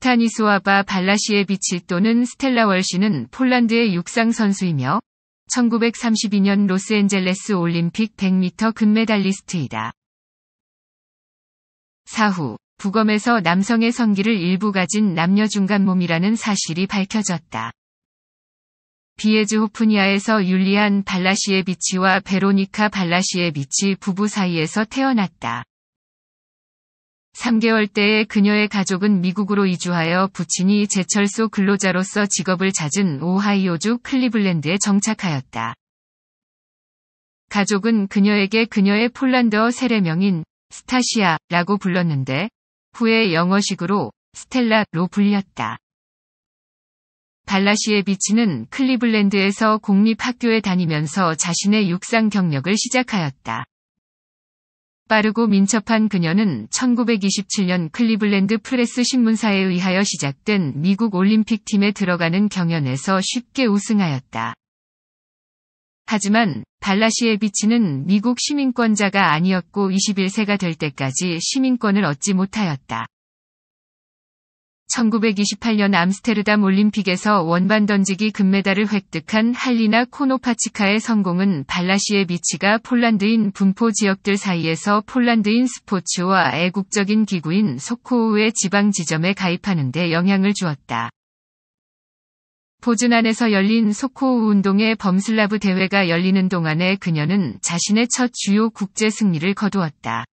스타니스와바 발라시의 비칠 또는 스텔라 월시는 폴란드의 육상 선수이며 1932년 로스앤젤레스 올림픽 100m 금메달리스트이다. 사후 부검에서 남성의 성기를 일부 가진 남녀 중간 몸이라는 사실이 밝혀졌다. 비에즈호프니아에서 율리안 발라시의 비치와 베로니카 발라시의 비치 부부 사이에서 태어났다. 3개월 때에 그녀의 가족은 미국으로 이주하여 부친이 제철소 근로자로서 직업을 찾은 오하이오주 클리블랜드에 정착하였다. 가족은 그녀에게 그녀의 폴란드어 세례명인 스타시아라고 불렀는데 후에 영어식으로 스텔라로 불렸다. 발라시의 비치는 클리블랜드에서 공립학교에 다니면서 자신의 육상 경력을 시작하였다. 빠르고 민첩한 그녀는 1927년 클리블랜드 프레스 신문사에 의하여 시작된 미국 올림픽팀에 들어가는 경연에서 쉽게 우승하였다. 하지만 발라시의 비치는 미국 시민권자가 아니었고 21세가 될 때까지 시민권을 얻지 못하였다. 1928년 암스테르담 올림픽에서 원반 던지기 금메달을 획득한 할리나 코노파치카의 성공은 발라시의 비치가 폴란드인 분포 지역들 사이에서 폴란드인 스포츠와 애국적인 기구인 소코우의 지방 지점에 가입하는 데 영향을 주었다. 보즈난에서 열린 소코우 운동의 범슬라브 대회가 열리는 동안에 그녀는 자신의 첫 주요 국제 승리를 거두었다.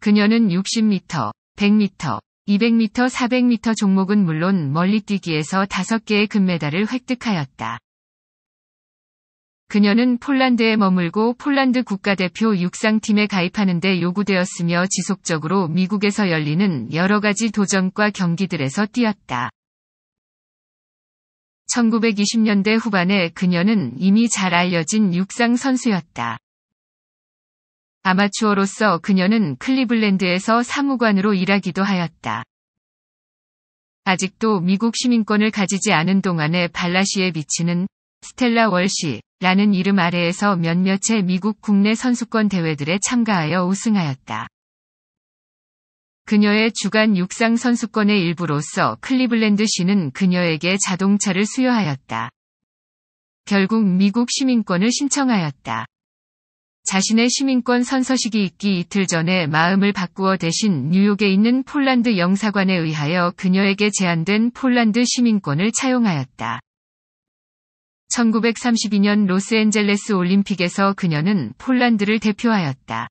그녀는 60m, 100m, 200m, 400m 종목은 물론 멀리뛰기에서 5개의 금메달을 획득하였다. 그녀는 폴란드에 머물고 폴란드 국가대표 육상팀에 가입하는 데 요구되었으며 지속적으로 미국에서 열리는 여러 가지 도전과 경기들에서 뛰었다. 1920년대 후반에 그녀는 이미 잘 알려진 육상 선수였다. 아마추어로서 그녀는 클리블랜드에서 사무관으로 일하기도 하였다. 아직도 미국 시민권을 가지지 않은 동안에 발라시에 비치는 스텔라 월시라는 이름 아래에서 몇몇의 미국 국내 선수권 대회들에 참가하여 우승하였다. 그녀의 주간 육상 선수권의 일부로서 클리블랜드 시는 그녀에게 자동차를 수여하였다. 결국 미국 시민권을 신청하였다. 자신의 시민권 선서식이 있기 이틀 전에 마음을 바꾸어 대신 뉴욕에 있는 폴란드 영사관에 의하여 그녀에게 제한된 폴란드 시민권을 차용하였다. 1932년 로스앤젤레스 올림픽에서 그녀는 폴란드를 대표하였다.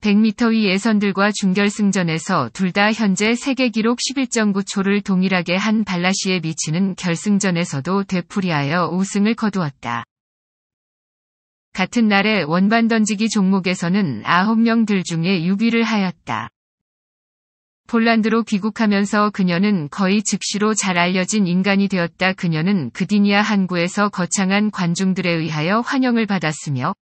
100m 위 예선들과 중결승전에서둘 다 현재 세계 기록 11.9초를 동일하게 한 발라시에 미치는 결승전에서도 되풀이하여 우승을 거두었다. 같은 날에 원반 던지기 종목에서는 9명들 중에 6위를 하였다. 폴란드로 귀국하면서 그녀는 거의 즉시로 잘 알려진 인간이 되었다. 그녀는 그디니아 항구에서 거창한 관중들에 의하여 환영을 받았으며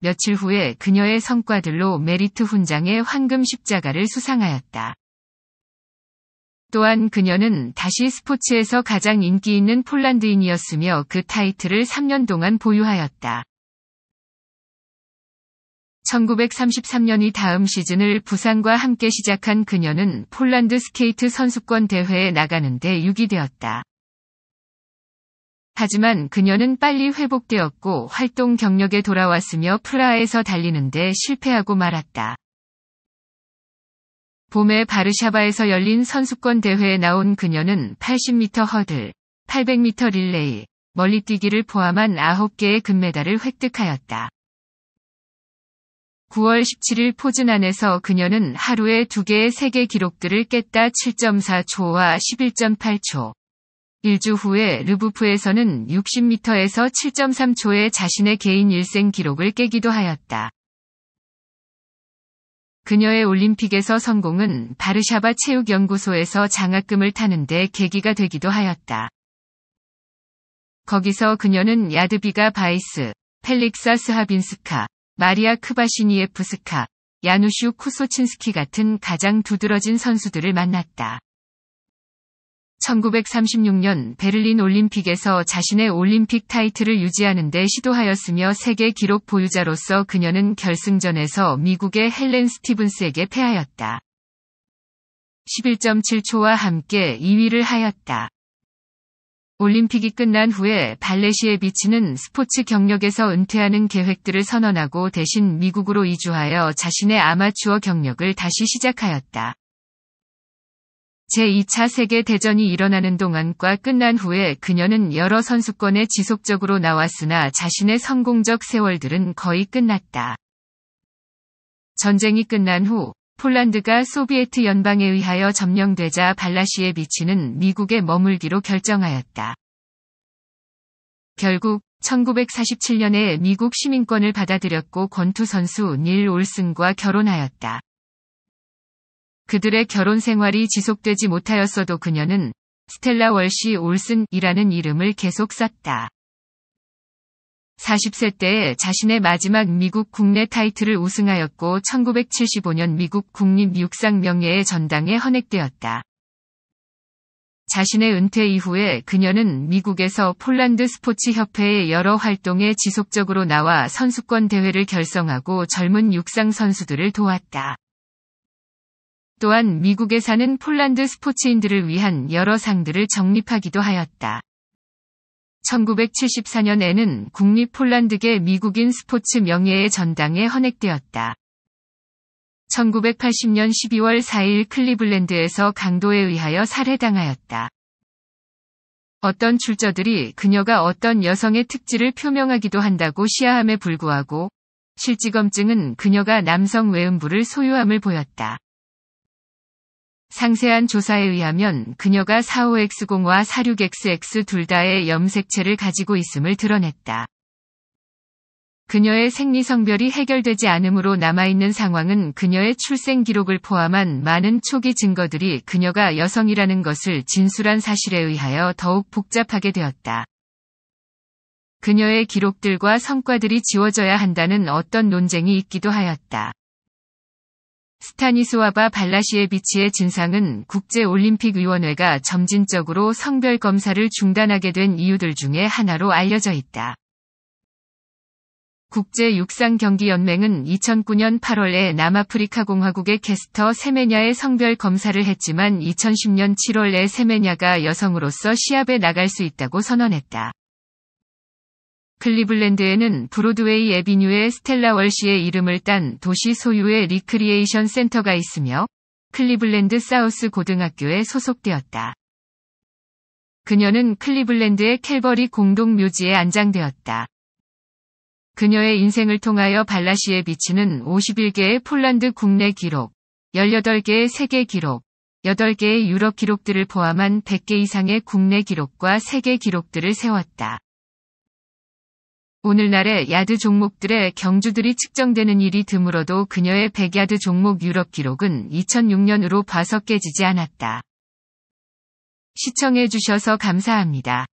며칠 후에 그녀의 성과들로 메리트 훈장의 황금 십자가를 수상하였다. 또한 그녀는 다시 스포츠에서 가장 인기 있는 폴란드인이었으며 그 타이틀을 3년 동안 보유하였다. 1933년이 다음 시즌을 부상과 함께 시작한 그녀는 폴란드 스케이트 선수권 대회에 나가는데 6위 되었다. 하지만 그녀는 빨리 회복되었고 활동 경력에 돌아왔으며 프라하에서 달리는데 실패하고 말았다. 봄에 바르샤바에서 열린 선수권 대회에 나온 그녀는 80m 허들, 800m 릴레이, 멀리뛰기를 포함한 9개의 금메달을 획득하였다. 9월 17일 포즈난에서 그녀는 하루에 두 개의 세계 기록들을 깼다 7.4초와 11.8초. 1주 후에 르부프에서는 60m에서 7.3초의 자신의 개인 일생 기록을 깨기도 하였다. 그녀의 올림픽에서 성공은 바르샤바 체육연구소에서 장학금을 타는데 계기가 되기도 하였다. 거기서 그녀는 야드비가 바이스, 펠릭사 스하빈스카, 마리아 크바시니에프스카, 야누슈 쿠소친스키 같은 가장 두드러진 선수들을 만났다. 1936년 베를린 올림픽에서 자신의 올림픽 타이틀을 유지하는 데 시도하였으며 세계 기록 보유자로서 그녀는 결승전에서 미국의 헬렌 스티븐스에게 패하였다. 11.7초와 함께 2위를 하였다. 올림픽이 끝난 후에 발레시에 비치는 스포츠 경력에서 은퇴하는 계획들을 선언하고 대신 미국으로 이주하여 자신의 아마추어 경력을 다시 시작하였다. 제2차 세계대전이 일어나는 동안과 끝난 후에 그녀는 여러 선수권에 지속적으로 나왔으나 자신의 성공적 세월들은 거의 끝났다. 전쟁이 끝난 후 폴란드가 소비에트 연방에 의하여 점령되자 발라시의 비치는 미국에 머물기로 결정하였다. 결국 1947년에 미국 시민권을 받아들였고 권투 선수 닐 올슨과 결혼하였다. 그들의 결혼 생활이 지속되지 못하였어도 그녀는 스텔라 월시 올슨이라는 이름을 계속 썼다. 40세 때에 자신의 마지막 미국 국내 타이틀을 우승하였고 1975년 미국 국립육상 명예의 전당에 헌액되었다. 자신의 은퇴 이후에 그녀는 미국에서 폴란드 스포츠 협회의 여러 활동에 지속적으로 나와 선수권 대회를 결성하고 젊은 육상 선수들을 도왔다. 또한 미국에 사는 폴란드 스포츠인들을 위한 여러 상들을 정립하기도 하였다. 1974년에는 국립 폴란드계 미국인 스포츠 명예의 전당에 헌액되었다. 1980년 12월 4일 클리블랜드에서 강도에 의하여 살해당하였다. 어떤 출처들이 그녀가 어떤 여성의 특질을 표명하기도 한다고 시아함에 불구하고 실지검증은 그녀가 남성 외음부를 소유함을 보였다. 상세한 조사에 의하면 그녀가 4 5 x 0와 46XX 둘 다의 염색체를 가지고 있음을 드러냈다. 그녀의 생리 성별이 해결되지 않으므로 남아있는 상황은 그녀의 출생 기록을 포함한 많은 초기 증거들이 그녀가 여성이라는 것을 진술한 사실에 의하여 더욱 복잡하게 되었다. 그녀의 기록들과 성과들이 지워져야 한다는 어떤 논쟁이 있기도 하였다. 스타니스와바 발라시의비치의 진상은 국제올림픽위원회가 점진적으로 성별 검사를 중단하게 된 이유들 중에 하나로 알려져 있다. 국제육상경기연맹은 2009년 8월에 남아프리카공화국의 캐스터 세메냐의 성별 검사를 했지만 2010년 7월에 세메냐가 여성으로서 시합에 나갈 수 있다고 선언했다. 클리블랜드에는 브로드웨이 에비뉴의 스텔라 월시의 이름을 딴 도시 소유의 리크리에이션 센터가 있으며 클리블랜드 사우스 고등학교에 소속되었다. 그녀는 클리블랜드의 캘버리 공동 묘지에 안장되었다. 그녀의 인생을 통하여 발라시에 비치는 51개의 폴란드 국내 기록, 18개의 세계 기록, 8개의 유럽 기록들을 포함한 100개 이상의 국내 기록과 세계 기록들을 세웠다. 오늘날의 야드 종목들의 경주들이 측정되는 일이 드물어도 그녀의 100야드 종목 유럽 기록은 2006년으로 봐서 깨지지 않았다. 시청해주셔서 감사합니다.